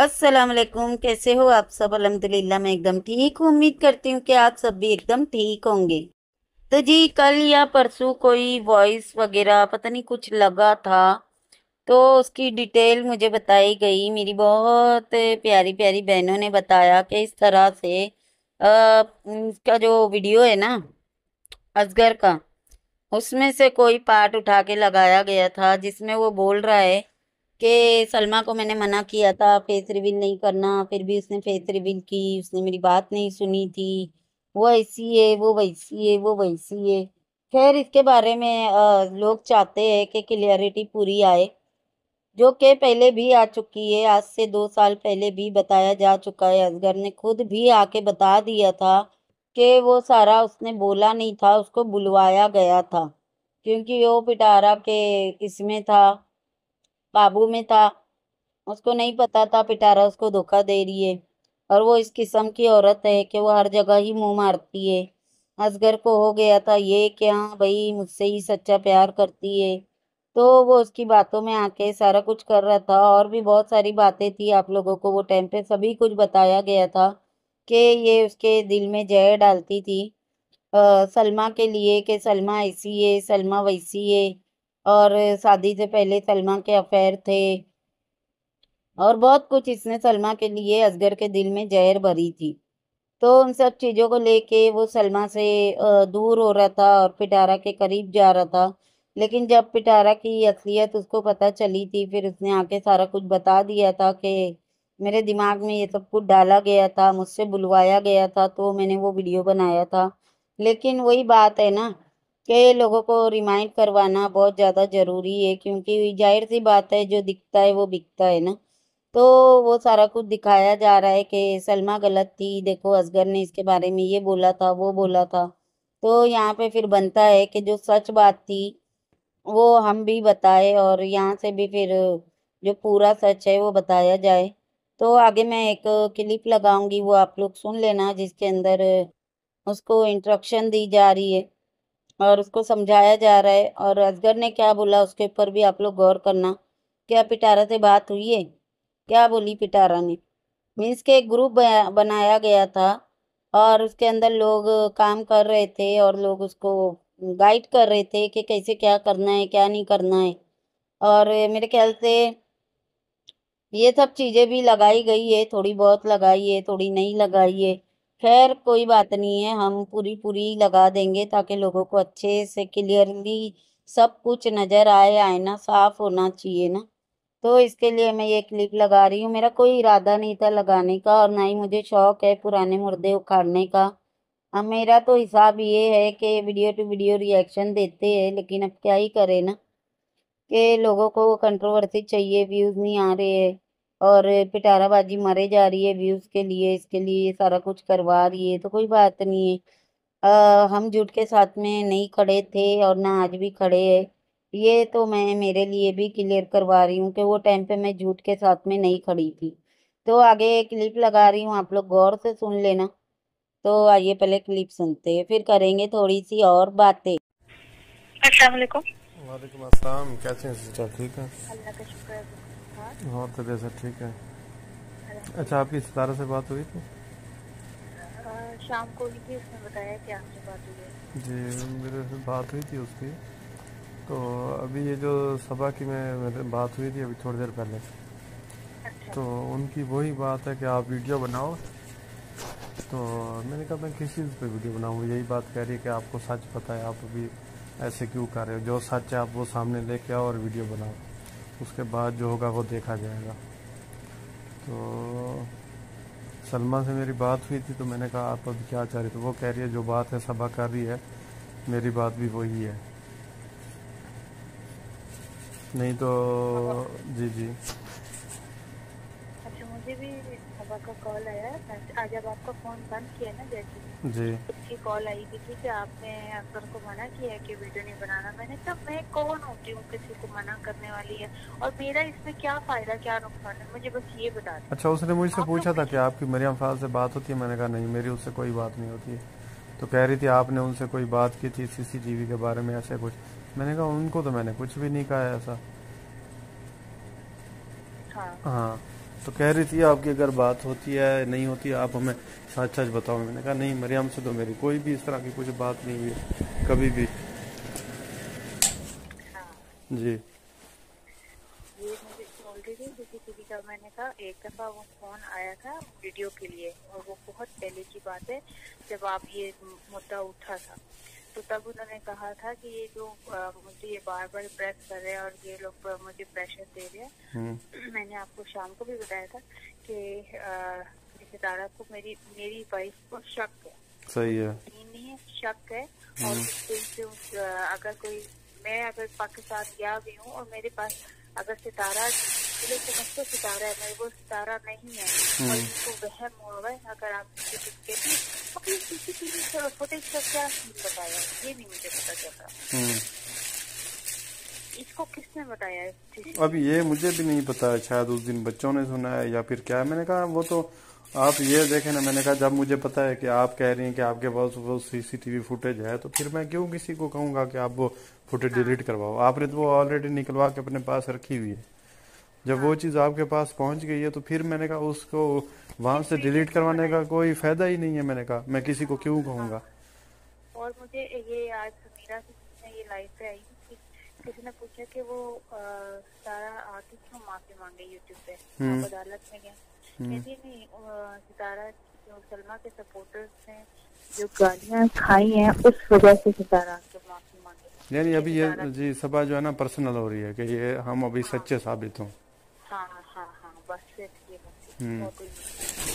अस्सलाम वालेकुम कैसे हो आप सब अलहमदिल्ला मैं एकदम ठीक हूँ उम्मीद करती हूँ कि आप सब भी एकदम ठीक होंगे तो जी कल या परसों कोई वॉइस वगैरह पता नहीं कुछ लगा था तो उसकी डिटेल मुझे बताई गई मेरी बहुत प्यारी प्यारी बहनों ने बताया कि इस तरह से इसका जो वीडियो है ना असगर का उसमें से कोई पार्ट उठा के लगाया गया था जिसमें वो बोल रहा है कि सलमा को मैंने मना किया था फेस रिविल नहीं करना फिर भी उसने फेस रिविल की उसने मेरी बात नहीं सुनी थी वो ऐसी है वो वैसी है वो वैसी है खैर इसके बारे में आ, लोग चाहते हैं कि क्लियरिटी पूरी आए जो कि पहले भी आ चुकी है आज से दो साल पहले भी बताया जा चुका है असगर ने खुद भी आके बता दिया था कि वो सारा उसने बोला नहीं था उसको बुलवाया गया था क्योंकि वो पिटारा के इसमें था काबू में था उसको नहीं पता था पिटारा उसको धोखा दे रही है और वो इस किस्म की औरत है कि वो हर जगह ही मुंह मारती है असगर को हो गया था ये क्या हाँ भाई मुझसे ही सच्चा प्यार करती है तो वो उसकी बातों में आके सारा कुछ कर रहा था और भी बहुत सारी बातें थी आप लोगों को वो टाइम पे सभी कुछ बताया गया था कि ये उसके दिल में जहर डालती थी आ, सलमा के लिए कि सलमा ऐसी है सलमा वैसी है और शादी से पहले सलमा के अफेयर थे और बहुत कुछ इसने सलमा के लिए असगर के दिल में जहर भरी थी तो उन सब चीज़ों को लेके वो सलमा से दूर हो रहा था और पिटारा के करीब जा रहा था लेकिन जब पिटारा की असलियत उसको पता चली थी फिर उसने आके सारा कुछ बता दिया था कि मेरे दिमाग में ये सब कुछ डाला गया था मुझसे बुलवाया गया था तो मैंने वो वीडियो बनाया था लेकिन वही बात है ना के लोगों को रिमाइंड करवाना बहुत ज़्यादा ज़रूरी है क्योंकि जाहिर सी बात है जो दिखता है वो बिकता है ना तो वो सारा कुछ दिखाया जा रहा है कि सलमा गलत थी देखो असगर ने इसके बारे में ये बोला था वो बोला था तो यहाँ पे फिर बनता है कि जो सच बात थी वो हम भी बताए और यहाँ से भी फिर जो पूरा सच है वो बताया जाए तो आगे मैं एक क्लिप लगाऊंगी वो आप लोग सुन लेना जिसके अंदर उसको इंट्रक्शन दी जा रही है और उसको समझाया जा रहा है और असगर ने क्या बोला उसके ऊपर भी आप लोग गौर करना क्या पिटारा से बात हुई है क्या बोली पिटारा ने मीन्स के एक ग्रुप बनाया गया था और उसके अंदर लोग काम कर रहे थे और लोग उसको गाइड कर रहे थे कि कैसे क्या करना है क्या नहीं करना है और मेरे ख्याल से ये सब चीज़ें भी लगाई गई है थोड़ी बहुत लगाई है थोड़ी नहीं लगाई है खैर कोई बात नहीं है हम पूरी पूरी लगा देंगे ताकि लोगों को अच्छे से क्लियरली सब कुछ नज़र आए आए ना साफ होना चाहिए ना तो इसके लिए मैं ये क्लिप लगा रही हूँ मेरा कोई इरादा नहीं था लगाने का और ना ही मुझे शौक़ है पुराने मुर्दे उखाड़ने का अब मेरा तो हिसाब ये है कि वीडियो टू वीडियो रिएक्शन देते हैं लेकिन अब क्या ही करें ना कि लोगों को कंट्रोवर्सी चाहिए व्यूज़ नहीं आ रहे हैं और पिटारा बाजी मारे जा रही है व्यूज के लिए इसके लिए सारा कुछ करवा रही है तो कोई बात नहीं है आ, हम जुट के साथ में नहीं खड़े थे और ना आज भी खड़े है ये तो मैं मेरे लिए भी क्लियर करवा रही हूँ कि वो टाइम पे मैं झूठ के साथ में नहीं खड़ी थी तो आगे क्लिप लगा रही हूँ आप लोग गौर से सुन लेना तो आइए पहले क्लिप सुनते हैं फिर करेंगे थोड़ी सी और बातें अस्सलाम वालेकुम वालेकुम अस्सलाम कैसे हैं सिस्टर ठीक है अल्लाह का शुक्र है था तबीयत सब ठीक है अच्छा आपकी सितारा से बात हुई थी शाम को ही थी उसने बताया कि आपसे बात हुई है जी मेरे से बात हुई थी उसकी तो अभी ये जो सभा की मैं बात हुई थी अभी थोड़ी देर पहले अच्छा। तो उनकी वही बात है कि आप वीडियो बनाओ तो मैंने कहा मैं किस चीज़ पे वीडियो बनाऊँ यही बात कह रही है कि आपको सच पता है आप अभी ऐसे क्यों कर रहे हो जो सच है आप वो सामने लेके आओ और वीडियो बनाओ उसके बाद जो होगा वो देखा जाएगा तो सलमा से मेरी बात हुई थी तो मैंने कहा आप अभी क्या चाह रही तो वो कह रही है जो बात है सभा कर रही है मेरी बात भी वही है नहीं तो जी जी अच्छा मुझे भी पापा का कॉल आया आज जब आपका फोन बंद किया ना जैसे जी उसकी कॉल आई थी कि आपने अक्सर को मना किया कि वीडियो नहीं बनाना मैंने कहा मैं कौन होती हूँ किसी को मना करने वाली है और मेरा इसमें क्या फायदा क्या नुकसान है मुझे बस ये बता अच्छा उसने मुझसे पूछा था कि आपकी मरियम फाज से बात होती है मैंने कहा नहीं मेरी उससे कोई बात नहीं होती है तो कह रही थी आपने उनसे कोई बात की थी सीसीटीवी के बारे में ऐसे कुछ मैंने कहा उनको तो मैंने कुछ भी नहीं कहा ऐसा हाँ, हाँ। तो कह रही थी आपकी अगर बात होती है नहीं होती आप हमें सच सच बताओ मैंने कहा नहीं मरियम से तो मेरी कोई भी इस तरह की कुछ बात नहीं हुई कभी भी जी ये मैंने कहा एक दफा वो फोन आया था वीडियो के लिए और वो बहुत पहले की बात है जब आप ये मुद्दा उठा था तो तब उन्होंने कहा था कि ये जो मुझे ये बार बार प्रेस कर रहे हैं और ये लोग मुझे प्रेशर दे रहे हैं हम्म। मैंने आपको शाम को भी बताया था कि रिश्तेदारा को मेरी मेरी वाइफ को शक है सही है नहीं है शक है और हम्म। से अगर कोई मैं अगर पाकिस्तान गया भी हूँ और मेरे पास अगर सितारा इसलिए समझते तो सितारा है मेरे वो सितारा नहीं है और इसको हम्म। वहम हुआ अगर आप किसी के किसने बताया अब ये मुझे भी नहीं पता है शायद उस दिन बच्चों ने सुना है या फिर क्या है मैंने कहा वो तो आप ये देखे ना मैंने कहा जब मुझे पता है कि आप कह रही हैं कि आपके पास वो सीसीटीवी फुटेज है तो फिर मैं क्यों किसी को कहूंगा कि आप वो फुटेज हाँ। डिलीट करवाओ आपने तो वो ऑलरेडी निकलवा के अपने पास रखी हुई है जब वो चीज़ आपके पास पहुंच गई है तो फिर मैंने कहा उसको वहां से डिलीट करवाने का कोई फायदा ही नहीं है मैंने कहा मैं किसी को क्यों कहूंगा और मुझे ये आज समीरा से ये लाइव पे आई कि किसी ने पूछा कि वो सितारा आके क्यों माफी मांगे यूट्यूब पे हम्म। अदालत में गया हम्म। कहती नहीं सितारा जो सलमा के सपोर्टर्स ने जो गालियाँ खाई हैं उस वजह से सितारा आके माफी मांगे यानी अभी ये जी सभा जो है ना पर्सनल हो रही है कि ये हम अभी सच्चे साबित हों हाँ, हाँ, हाँ, हम्म।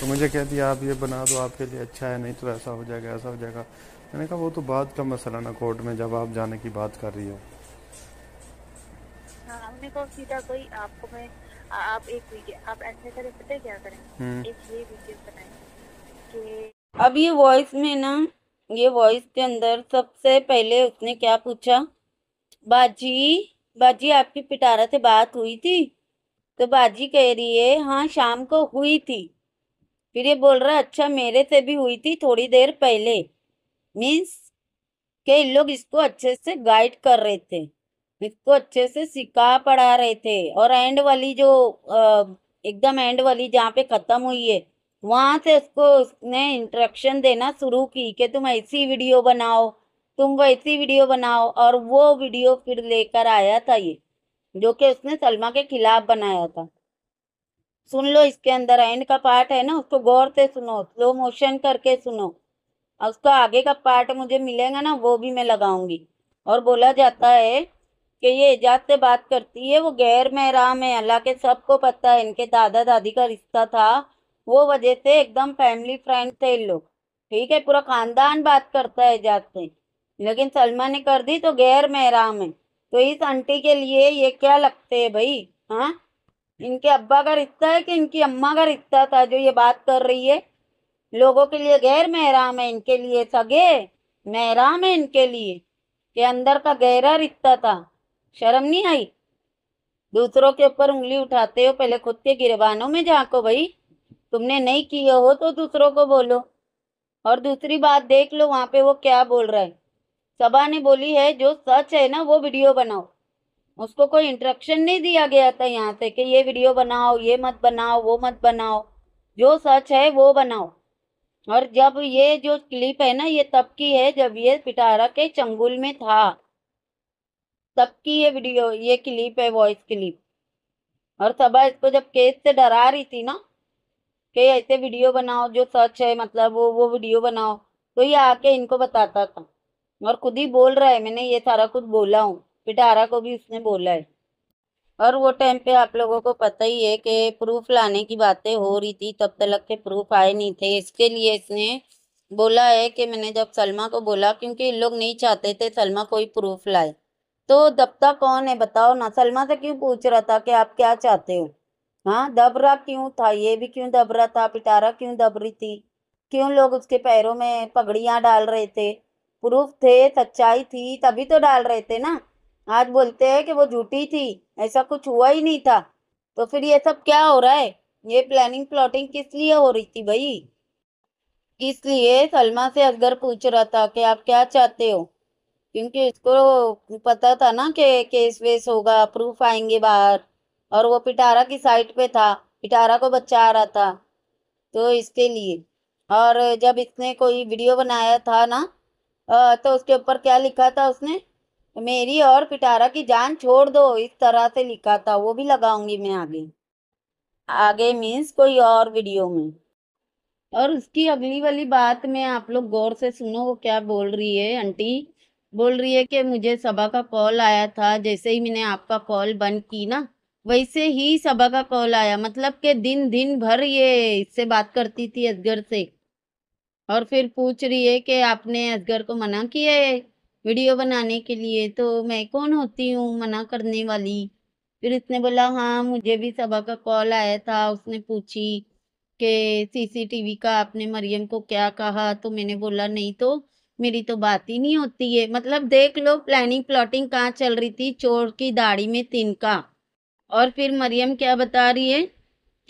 तो मुझे कह दिया आप ये बना दो आपके लिए अच्छा है नहीं तो ऐसा हो जाएगा ऐसा हो जाएगा मैंने कहा वो तो बात का मसला ना कोर्ट में जब आप जाने की बात कर रही हो हमने कहा सीधा कोई आपको मैं आप एक आप ऐसे करें पता क्या करें हम्म। एक ये वीडियो अब ये वॉइस में ना ये वॉइस के अंदर सबसे पहले उसने क्या पूछा बाजी बाजी आपकी पिटारा से बात हुई थी तो बाजी कह रही है हाँ शाम को हुई थी फिर ये बोल रहा अच्छा मेरे से भी हुई थी थोड़ी देर पहले मीन्स के इन लोग इसको अच्छे से गाइड कर रहे थे इसको अच्छे से सिखा पढ़ा रहे थे और एंड वाली जो एकदम एंड वाली जहाँ पे ख़त्म हुई है वहाँ से उसको उसने इंट्रक्शन देना शुरू की कि तुम ऐसी वीडियो बनाओ तुम वैसी वीडियो बनाओ और वो वीडियो फिर लेकर आया था ये जो कि उसने सलमा के खिलाफ बनाया था सुन लो इसके अंदर एंड का पार्ट है ना उसको गौर से सुनो स्लो मोशन करके सुनो और उसका आगे का पार्ट मुझे मिलेगा ना वो भी मैं लगाऊंगी और बोला जाता है कि ये एजाज से बात करती है वो गैर महराम है अल्लाह के सबको पता है इनके दादा दादी का रिश्ता था वो वजह से एकदम फैमिली फ्रेंड थे इन लोग ठीक है पूरा खानदान बात करता है एजाज से लेकिन सलमा ने कर दी तो गैर महराम है तो इस आंटी के लिए ये क्या लगते हैं भाई हाँ इनके अब्बा का रिश्ता है कि इनकी अम्मा का रिश्ता था जो ये बात कर रही है लोगों के लिए गैर महराम है इनके लिए सगे महराम है इनके लिए के अंदर का गहरा रिश्ता था शर्म नहीं आई दूसरों के ऊपर उंगली उठाते हो पहले खुद के गिरबानों में जाको भाई तुमने नहीं किए हो तो दूसरों को बोलो और दूसरी बात देख लो वहाँ पे वो क्या बोल रहा है सभा ने बोली है जो सच है ना वो वीडियो बनाओ उसको कोई इंट्रक्शन नहीं दिया गया था यहाँ से कि ये वीडियो बनाओ ये मत बनाओ वो मत बनाओ जो सच है वो बनाओ और जब ये जो क्लिप है ना ये तब की है जब ये पिटारा के चंगुल में था तब की ये वीडियो ये क्लिप है वॉइस क्लिप और सभा इसको जब केस से डरा रही थी ना कि ऐसे वीडियो बनाओ जो सच है मतलब वो वो वीडियो बनाओ तो ये आके इनको बताता था और खुद ही बोल रहा है मैंने ये सारा कुछ बोला हूँ पिटारा को भी उसने बोला है और वो टाइम पे आप लोगों को पता ही है कि प्रूफ लाने की बातें हो रही थी तब तक के प्रूफ आए नहीं थे इसके लिए इसने बोला है कि मैंने जब सलमा को बोला क्योंकि इन लोग नहीं चाहते थे सलमा कोई प्रूफ लाए तो दबता कौन है बताओ ना सलमा से क्यों पूछ रहा था कि आप क्या चाहते हो हाँ दब रहा क्यों था ये भी क्यों दब रहा था पिटारा क्यों दब रही थी क्यों लोग उसके पैरों में पगड़ियाँ डाल रहे थे प्रूफ थे सच्चाई थी तभी तो डाल रहे थे ना आज बोलते हैं कि वो झूठी थी ऐसा कुछ हुआ ही नहीं था तो फिर ये सब क्या हो रहा है ये प्लानिंग प्लॉटिंग किस लिए हो रही थी भाई लिए सलमा से असगर पूछ रहा था कि आप क्या चाहते हो क्योंकि इसको पता था ना कि केस वेस होगा प्रूफ आएंगे बाहर और वो पिटारा की साइट पे था पिटारा को बचा रहा था तो इसके लिए और जब इसने कोई वीडियो बनाया था ना तो उसके ऊपर क्या लिखा था उसने मेरी और पिटारा की जान छोड़ दो इस तरह से लिखा था वो भी लगाऊंगी मैं आगे आगे मीन्स कोई और वीडियो में और उसकी अगली वाली बात में आप लोग गौर से सुनो वो क्या बोल रही है आंटी बोल रही है कि मुझे सभा का कॉल आया था जैसे ही मैंने आपका कॉल बंद की ना वैसे ही सभा का कॉल आया मतलब के दिन दिन भर ये इससे बात करती थी असगर से और फिर पूछ रही है कि आपने असगर को मना किया है वीडियो बनाने के लिए तो मैं कौन होती हूँ मना करने वाली फिर उसने बोला हाँ मुझे भी सभा का कॉल आया था उसने पूछी कि सीसीटीवी का आपने मरियम को क्या कहा तो मैंने बोला नहीं तो मेरी तो बात ही नहीं होती है मतलब देख लो प्लानिंग प्लॉटिंग कहाँ चल रही थी चोर की दाढ़ी में तिनका और फिर मरियम क्या बता रही है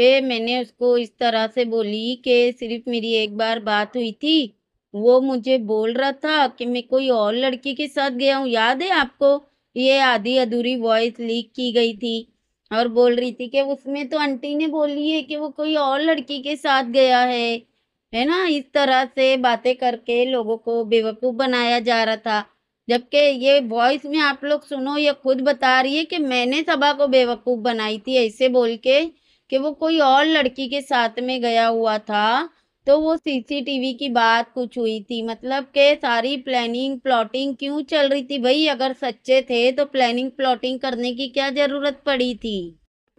कि मैंने उसको इस तरह से बोली कि सिर्फ मेरी एक बार बात हुई थी वो मुझे बोल रहा था कि मैं कोई और लड़की के साथ गया हूँ याद है आपको ये आधी अधूरी वॉइस लीक की गई थी और बोल रही थी कि उसमें तो आंटी ने बोली है कि वो कोई और लड़की के साथ गया है है ना इस तरह से बातें करके लोगों को बेवकूफ़ बनाया जा रहा था जबकि ये वॉइस में आप लोग सुनो ये खुद बता रही है कि मैंने सभा को बेवकूफ़ बनाई थी ऐसे बोल के कि वो कोई और लड़की के साथ में गया हुआ था तो वो सीसीटीवी की बात कुछ हुई थी मतलब के सारी प्लानिंग प्लॉटिंग क्यों चल रही थी भाई अगर सच्चे थे तो प्लानिंग प्लॉटिंग करने की क्या ज़रूरत पड़ी थी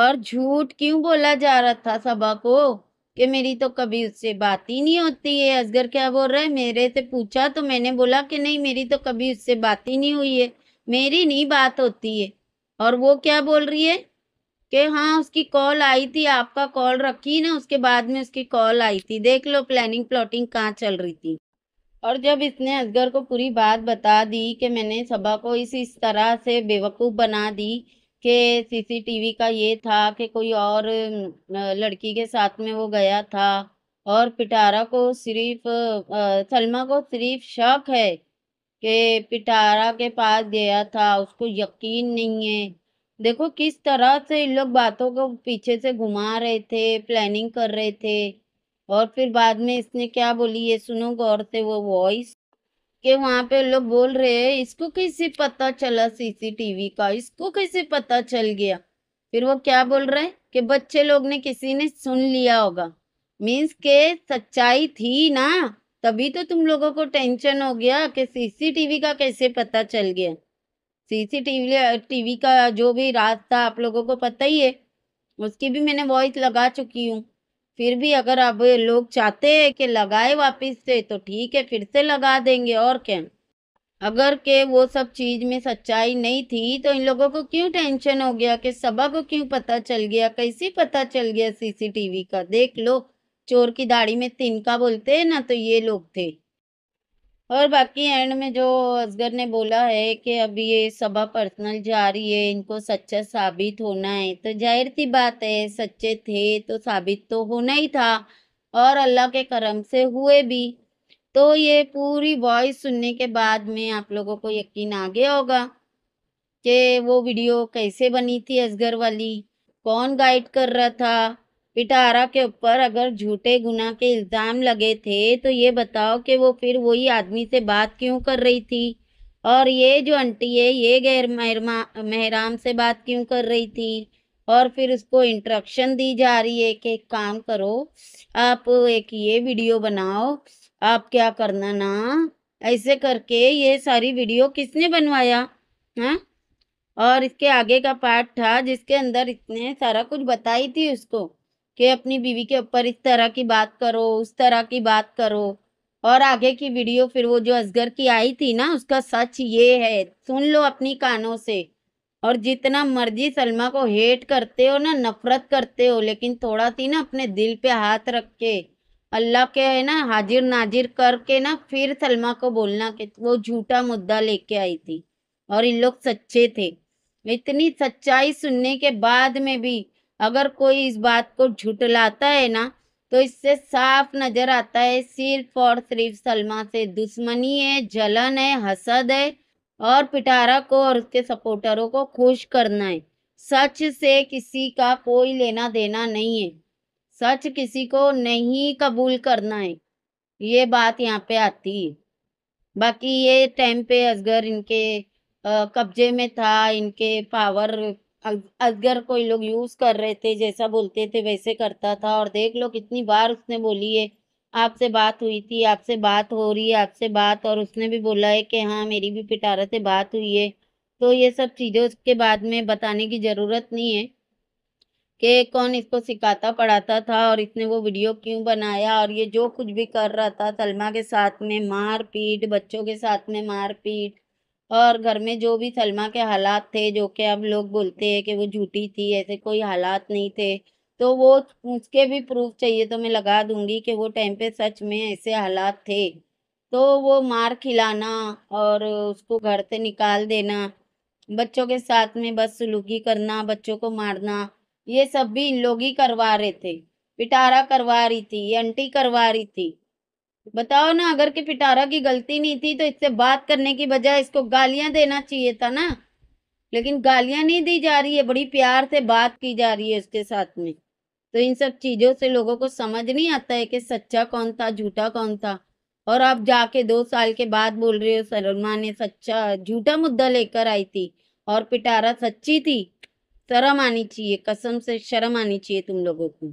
और झूठ क्यों बोला जा रहा था सभा को कि मेरी तो कभी उससे बात ही नहीं होती है असगर क्या बोल रहा है मेरे से पूछा तो मैंने बोला कि नहीं मेरी तो कभी उससे बात ही नहीं हुई है मेरी नहीं बात होती है और वो क्या बोल रही है कि हाँ उसकी कॉल आई थी आपका कॉल रखी ना उसके बाद में उसकी कॉल आई थी देख लो प्लानिंग प्लॉटिंग कहाँ चल रही थी और जब इसने असगर को पूरी बात बता दी कि मैंने सभा को इस इस तरह से बेवकूफ़ बना दी कि सीसीटीवी का ये था कि कोई और लड़की के साथ में वो गया था और पिटारा को सिर्फ सलमा को सिर्फ शक है कि पिटारा के पास गया था उसको यकीन नहीं है देखो किस तरह से इन लोग बातों को पीछे से घुमा रहे थे प्लानिंग कर रहे थे और फिर बाद में इसने क्या बोली ये सुनो गौर से वो वॉइस के वहाँ पे लोग बोल रहे हैं इसको कैसे पता चला सीसीटीवी का इसको कैसे पता चल गया फिर वो क्या बोल रहे हैं कि बच्चे लोग ने किसी ने सुन लिया होगा मीन्स के सच्चाई थी ना तभी तो तुम लोगों को टेंशन हो गया कि सीसीटीवी का कैसे पता चल गया सीसीटीवी टीवी का जो भी रास्ता आप लोगों को पता ही है उसकी भी मैंने वॉइस लगा चुकी हूँ फिर भी अगर अब लोग चाहते हैं कि लगाए वापस से तो ठीक है फिर से लगा देंगे और क्या अगर के वो सब चीज़ में सच्चाई नहीं थी तो इन लोगों को क्यों टेंशन हो गया कि सभा को क्यों पता चल गया कैसे पता चल गया सीसीटीवी का देख लो चोर की दाढ़ी में तिनका बोलते हैं ना तो ये लोग थे और बाकी एंड में जो असगर ने बोला है कि अब ये सभा पर्सनल जा रही है इनको सच्चा साबित होना है तो जाहिर सी बात है सच्चे थे तो साबित तो होना ही था और अल्लाह के करम से हुए भी तो ये पूरी वॉइस सुनने के बाद में आप लोगों को यकीन आ गया होगा कि वो वीडियो कैसे बनी थी असगर वाली कौन गाइड कर रहा था पिटारा के ऊपर अगर झूठे गुना के इल्ज़ाम लगे थे तो ये बताओ कि वो फिर वही आदमी से बात क्यों कर रही थी और ये जो आंटी है ये गैर महराम से बात क्यों कर रही थी और फिर उसको इंट्रक्शन दी जा रही है कि काम करो आप एक ये वीडियो बनाओ आप क्या करना ना ऐसे करके ये सारी वीडियो किसने बनवाया हाँ और इसके आगे का पार्ट था जिसके अंदर इसने सारा कुछ बताई थी उसको कि अपनी बीवी के ऊपर इस तरह की बात करो उस तरह की बात करो और आगे की वीडियो फिर वो जो असगर की आई थी ना उसका सच ये है सुन लो अपनी कानों से और जितना मर्जी सलमा को हेट करते हो ना नफरत करते हो लेकिन थोड़ा सी ना अपने दिल पे हाथ रख के अल्लाह के है ना हाजिर नाजिर करके ना फिर सलमा को बोलना कि वो झूठा मुद्दा लेके आई थी और इन लोग सच्चे थे इतनी सच्चाई सुनने के बाद में भी अगर कोई इस बात को झुटलाता है ना तो इससे साफ नजर आता है सिर्फ और सिर्फ सलमा से दुश्मनी है जलन है हसद है और पिटारा को और उसके सपोर्टरों को खुश करना है सच से किसी का कोई लेना देना नहीं है सच किसी को नहीं कबूल करना है ये बात यहाँ पे आती है बाकी ये टाइम पे असगर इनके कब्जे में था इनके पावर अगर कोई लोग यूज़ कर रहे थे जैसा बोलते थे वैसे करता था और देख लो कितनी बार उसने बोली है आपसे बात हुई थी आपसे बात हो रही है आपसे बात और उसने भी बोला है कि हाँ मेरी भी पिटारा से बात हुई है तो ये सब चीज़ें उसके बाद में बताने की ज़रूरत नहीं है कि कौन इसको सिखाता पढ़ाता था और इसने वो वीडियो क्यों बनाया और ये जो कुछ भी कर रहा था सलमा के साथ में मार पीट बच्चों के साथ में मार पीट और घर में जो भी सलमा के हालात थे जो कि अब लोग बोलते हैं कि वो झूठी थी ऐसे कोई हालात नहीं थे तो वो उसके भी प्रूफ चाहिए तो मैं लगा दूंगी कि वो टाइम पे सच में ऐसे हालात थे तो वो मार खिलाना और उसको घर से निकाल देना बच्चों के साथ में बस सुलूकी करना बच्चों को मारना ये सब भी इन लोग ही करवा रहे थे पिटारा करवा रही थी ये आंटी करवा रही थी बताओ ना अगर कि पिटारा की गलती नहीं थी तो इससे बात करने की बजाय इसको गालियां देना चाहिए था ना लेकिन गालियां नहीं दी जा रही है बड़ी प्यार से बात की जा रही है उसके साथ में तो इन सब चीज़ों से लोगों को समझ नहीं आता है कि सच्चा कौन था झूठा कौन था और आप जाके दो साल के बाद बोल रहे हो सरमा ने सच्चा झूठा मुद्दा लेकर आई थी और पिटारा सच्ची थी शर्म आनी चाहिए कसम से शर्म आनी चाहिए तुम लोगों को